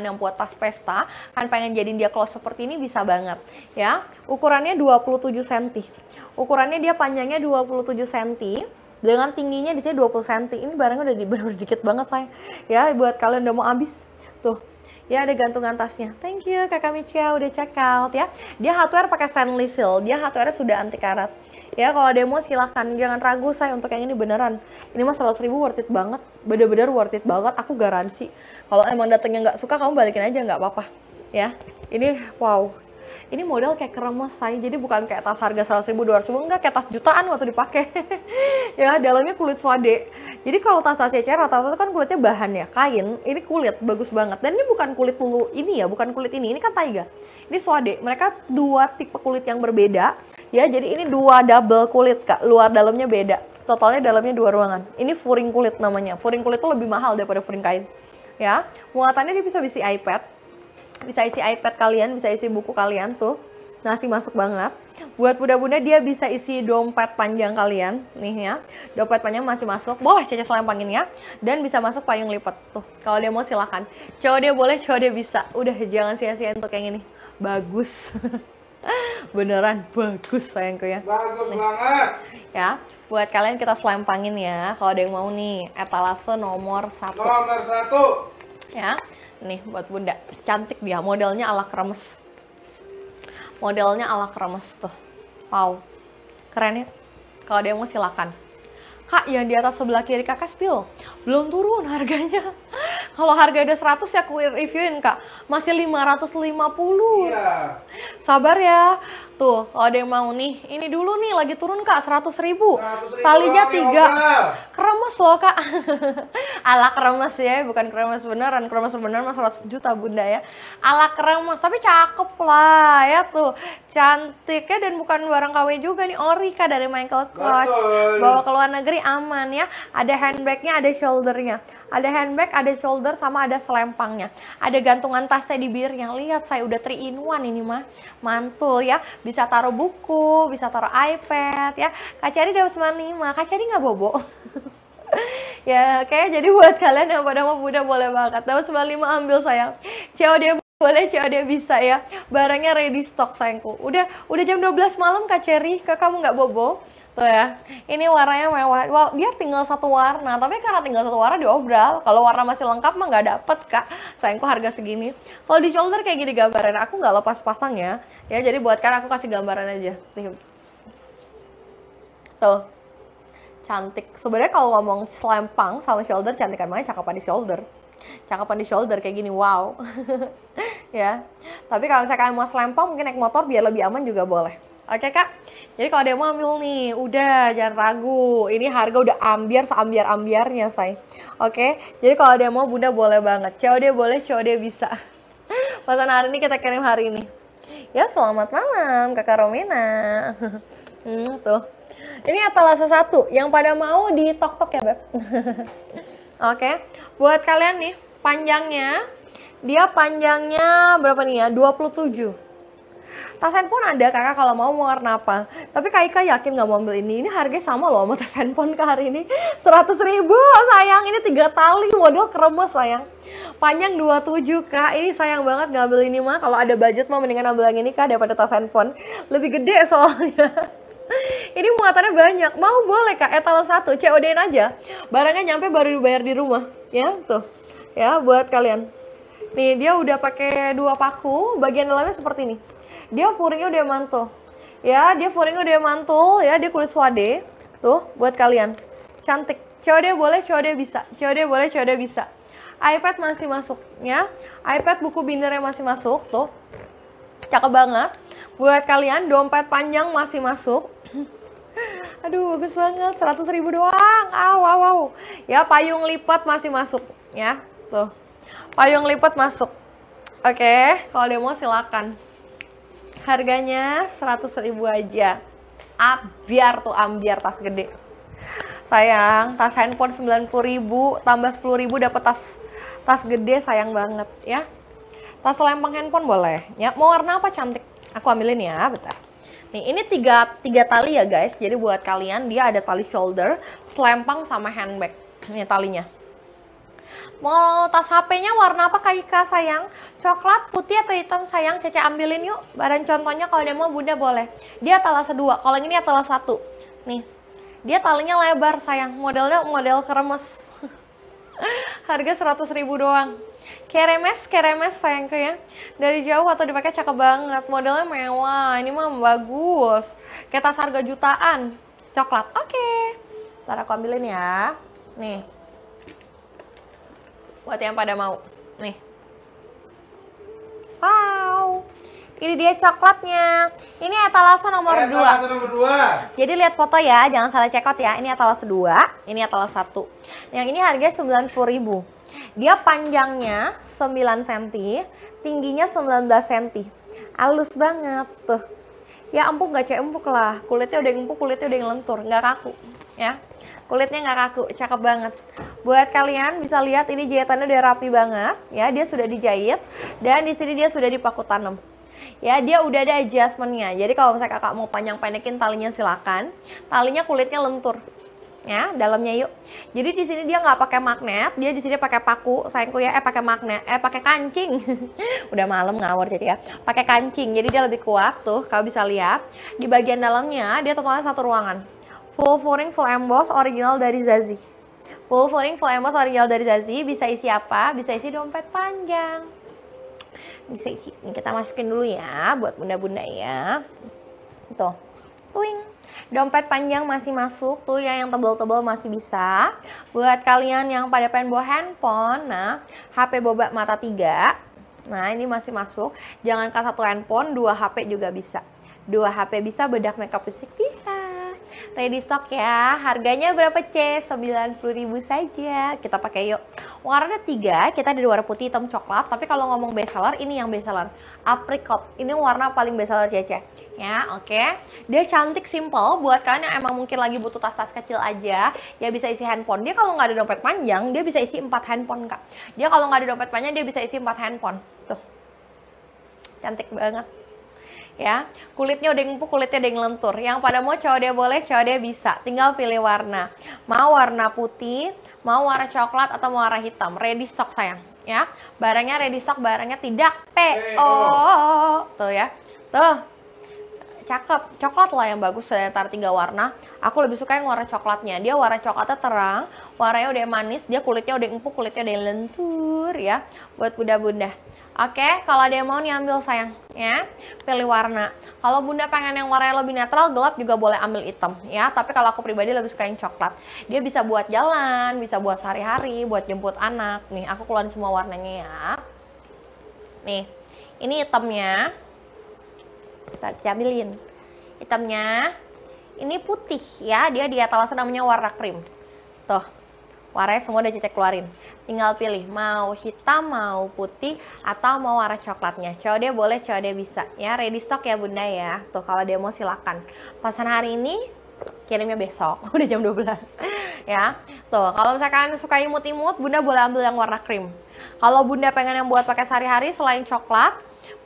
yang buat tas pesta kan pengen jadiin dia close seperti ini bisa banget ya ukurannya 27 cm ukurannya dia panjangnya 27 cm dengan tingginya di sini 20 cm ini barangnya udah di bener dikit banget saya ya buat kalian udah mau habis tuh Ya ada gantungan tasnya. Thank you Kakak Micha udah check out ya. Dia hardware pakai stainless steel. Dia hardware sudah anti karat. Ya kalau ada mau silahkan jangan ragu saya untuk yang ini beneran. Ini mah 100 ribu worth it banget. Bener-bener worth it banget. Aku garansi. Kalau emang datangnya nggak suka kamu balikin aja nggak apa-apa. Ya. Ini wow ini model kayak keremes saya jadi bukan kayak tas harga seratus ribu dua ribu enggak kayak tas jutaan waktu dipakai ya dalamnya kulit swade jadi kalau tas tas cecer rata-rata kan kulitnya bahannya kain ini kulit bagus banget dan ini bukan kulit lulu ini ya bukan kulit ini ini kan taiga ini swade mereka dua tipe kulit yang berbeda ya jadi ini dua double kulit kak luar dalamnya beda totalnya dalamnya dua ruangan ini furing kulit namanya furing kulit itu lebih mahal daripada furing kain ya muatannya dia bisa bisi iPad bisa isi iPad kalian, bisa isi buku kalian tuh. Nasi masuk banget. Buat bunda-bunda dia bisa isi dompet panjang kalian, nih ya. Dompet panjang masih masuk, boleh caca selempangin ya. Dan bisa masuk payung lipat tuh. Kalau dia mau silahkan. Cowok dia boleh, cowok dia bisa. Udah jangan sia sia untuk yang ini. Bagus. Beneran bagus sayangku ya. Bagus nih. banget. Ya, buat kalian kita selempangin ya. Kalau ada yang mau nih, etalase nomor satu. Nomor satu. Ya, nih buat bunda cantik dia modelnya ala kremes modelnya ala kremes tuh wow keren ya kalau dia mau silakan kak yang di atas sebelah kiri kakak spill belum turun harganya kalau harga udah 100 ya aku reviewin Kak. Masih 550. Iya. Sabar ya. Tuh, kalau ada yang mau nih. Ini dulu nih lagi turun Kak 100 ribu. 100 ribu Talinya 3. Ya kremes loh Kak. Ala kremes ya, bukan kremes beneran. Kremes beneran masalah 100 juta Bunda ya. Ala kremes, tapi cakep lah ya tuh. Cantiknya dan bukan barang KW juga nih. Ori Kak dari Michael Kors. Bawa ke luar negeri aman ya. Ada handbagnya, ada shouldernya. Ada handbag, ada shoulder shoulder sama ada selempangnya. Ada gantungan tas teddy bear yang Lihat saya udah 3 in 1 ini mah. Mantul ya. Bisa taruh buku, bisa taruh iPad ya. Kacari dapat 95. Kacari nggak bobo. ya kayak jadi buat kalian yang pada mau muda boleh banget. Dapat lima ambil sayang. Ciao dia boleh COD bisa ya. Barangnya ready stock sayangku. Udah udah jam 12 malam Kak Cherry, kak kamu nggak bobo? Tuh ya. Ini warnanya mewah. Wow, dia tinggal satu warna, tapi karena tinggal satu warna diobral. Kalau warna masih lengkap mah nggak dapet Kak. Sayangku harga segini. Kalau di shoulder kayak gini gambaran, aku nggak lepas pasang ya. Ya jadi buat kan aku kasih gambaran aja. Tuh cantik. Sebenarnya kalau ngomong selempang sama shoulder, cantikan banget cakapan di shoulder cakapan di shoulder kayak gini wow ya. Tapi kalau misalnya kalian mau selempang mungkin naik motor biar lebih aman juga boleh. Oke kak, jadi kalau ada yang mau ambil nih, udah jangan ragu. Ini harga udah ambiar seambiar ambiarnya say. Oke, jadi kalau ada yang mau bunda boleh banget. COD boleh, cowok COD bisa. Pesan hari ini kita kirim hari ini. Ya selamat malam kakak Romina. Hmm, tuh. Ini etalase satu yang pada mau di tok tok ya beb. Oke, buat kalian nih panjangnya dia panjangnya berapa nih ya? 27. Tas handphone ada kakak kalau mau mau warna apa. Tapi Kak Ika yakin gak mau ambil ini. Ini harganya sama loh sama tas handphone Kak hari ini. 100 ribu sayang. Ini tiga tali model kremes sayang. Panjang 27 Kak. Ini sayang banget gak ambil ini mah. Kalau ada budget mah mendingan ambil yang ini Kak daripada tas handphone. Lebih gede soalnya ini muatannya banyak mau boleh kak etal satu COD-in aja barangnya nyampe baru dibayar di rumah ya tuh ya buat kalian Nih, dia udah pakai dua paku, bagian dalamnya seperti ini. Dia furingnya udah mantul. Ya, dia furingnya udah mantul, ya, dia kulit swade. Tuh, buat kalian. Cantik. Cewek dia boleh, cewek dia bisa. Cewek dia boleh, cewek dia bisa. iPad masih masuk, ya. iPad buku bindernya masih masuk, tuh. Cakep banget. Buat kalian, dompet panjang masih masuk. Aduh, bagus banget. 100 ribu doang. Ah, wow. wow. Ya, payung lipat masih masuk, ya. Tuh. Payung lipat masuk. Oke, okay, kalau demo silakan. Harganya 100 ribu aja. Ambiar tuh ambiar tas gede. Sayang, tas handphone 90 ribu, tambah 10 ribu dapat tas tas gede sayang banget ya. Tas lempeng handphone boleh. Ya, mau warna apa cantik? Aku ambilin ya, bentar. Nih, ini tiga, tiga tali ya guys. Jadi buat kalian, dia ada tali shoulder, selempang sama handbag. Ini talinya. Mau tas HP-nya warna apa Kak Ika sayang? Coklat, putih atau hitam sayang? Cece ambilin yuk. Badan contohnya kalau dia mau Bunda boleh. Dia talas dua, kalau ini talas satu. Nih, dia talinya lebar sayang. Modelnya model keremes. Harga 100 ribu doang. Keremes, keremes sayangku ya. Dari jauh atau dipakai cakep banget. Modelnya mewah, ini mah bagus. Kayak tas harga jutaan. Coklat, oke. Okay. Ntar aku ambilin ya. Nih, buat yang pada mau. Nih. Wow. Ini dia coklatnya. Ini etalase nomor 2. Eh, Etalase nomor 2. Jadi lihat foto ya, jangan salah cekot ya. Ini etalase 2, ini etalase 1. Yang ini harga 90.000. Dia panjangnya 9 cm, tingginya 19 cm. Halus banget tuh. Ya empuk gak cek empuk lah. Kulitnya udah empuk, kulitnya udah yang lentur, nggak kaku. Ya, kulitnya nggak kaku, cakep banget. Buat kalian bisa lihat ini jahitannya udah rapi banget, ya dia sudah dijahit dan di sini dia sudah dipaku tanam. Ya, dia udah ada adjustmentnya. Jadi kalau misalnya kakak mau panjang pendekin talinya silakan. Talinya kulitnya lentur, ya dalamnya yuk jadi di sini dia nggak pakai magnet dia di sini pakai paku sayangku ya eh pakai magnet eh pakai kancing udah malam ngawur jadi ya pakai kancing jadi dia lebih kuat tuh Kau bisa lihat di bagian dalamnya dia totalnya satu ruangan Full Fulfurin full emboss original dari Zazie. Full Fulfurin full emboss original dari Zazie bisa isi apa? Bisa isi dompet panjang. Bisa isi. Ini kita masukin dulu ya buat bunda-bunda ya. Tuh. Twing dompet panjang masih masuk tuh ya yang tebel-tebel masih bisa buat kalian yang pada pengen bawa handphone nah HP bobak mata 3 nah ini masih masuk Jangan jangankan satu handphone dua HP juga bisa dua HP bisa bedak makeup fisik bisa ready stock ya. Harganya berapa C? ribu saja. Kita pakai yuk. Warna tiga, kita ada warna putih, hitam, coklat. Tapi kalau ngomong best seller, ini yang best seller. Apricot. Ini warna paling best seller Cece. Ya, oke. Okay. Dia cantik, simple. Buat kalian yang emang mungkin lagi butuh tas-tas kecil aja, ya bisa isi handphone. Dia kalau nggak ada dompet panjang, dia bisa isi empat handphone, Kak. Dia kalau nggak ada dompet panjang, dia bisa isi empat handphone. Tuh. Cantik banget ya. Kulitnya udah empuk, kulitnya udah lentur. Yang pada mau cowok dia boleh, cowok dia bisa. Tinggal pilih warna. Mau warna putih, mau warna coklat atau mau warna hitam. Ready stock sayang, ya. Barangnya ready stock, barangnya tidak PO. Tuh ya. Tuh. Cakep. Coklat lah yang bagus sekitar tiga warna. Aku lebih suka yang warna coklatnya. Dia warna coklatnya terang, warnanya udah manis, dia kulitnya udah empuk, kulitnya udah lentur ya. Buat bunda-bunda. Oke, kalau ada yang mau ambil sayang, ya. Pilih warna. Kalau Bunda pengen yang warnanya lebih netral, gelap juga boleh ambil hitam, ya. Tapi kalau aku pribadi lebih suka yang coklat. Dia bisa buat jalan, bisa buat sehari-hari, buat jemput anak. Nih, aku keluarin semua warnanya ya. Nih, ini hitamnya. Kita ambilin. Hitamnya. Ini putih ya, dia di atas namanya warna krim. Tuh, warnanya semua udah cicek keluarin. Tinggal pilih mau hitam, mau putih, atau mau warna coklatnya. Cowok dia boleh, cowok dia bisa. Ya, ready stock ya bunda ya. Tuh, kalau demo silakan. Pasan hari ini, kirimnya besok. udah jam 12. ya. Tuh, kalau misalkan suka imut-imut, bunda boleh ambil yang warna krim. Kalau bunda pengen yang buat pakai sehari-hari selain coklat,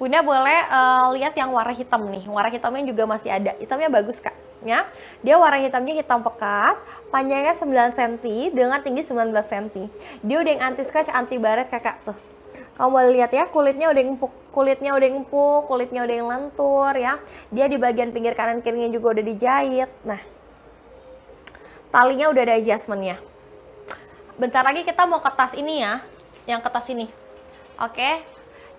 bunda boleh uh, lihat yang warna hitam nih. Warna hitamnya juga masih ada. Hitamnya bagus, Kak ya. Dia warna hitamnya hitam pekat, panjangnya 9 cm dengan tinggi 19 cm. Dia udah yang anti scratch, anti baret kakak tuh. Kamu boleh lihat ya, kulitnya udah empuk, kulitnya udah empuk, kulitnya udah yang lentur ya. Dia di bagian pinggir kanan kirinya juga udah dijahit. Nah, talinya udah ada adjustmentnya. Bentar lagi kita mau ke tas ini ya, yang ke tas ini. Oke,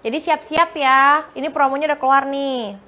jadi siap-siap ya. Ini promonya udah keluar nih.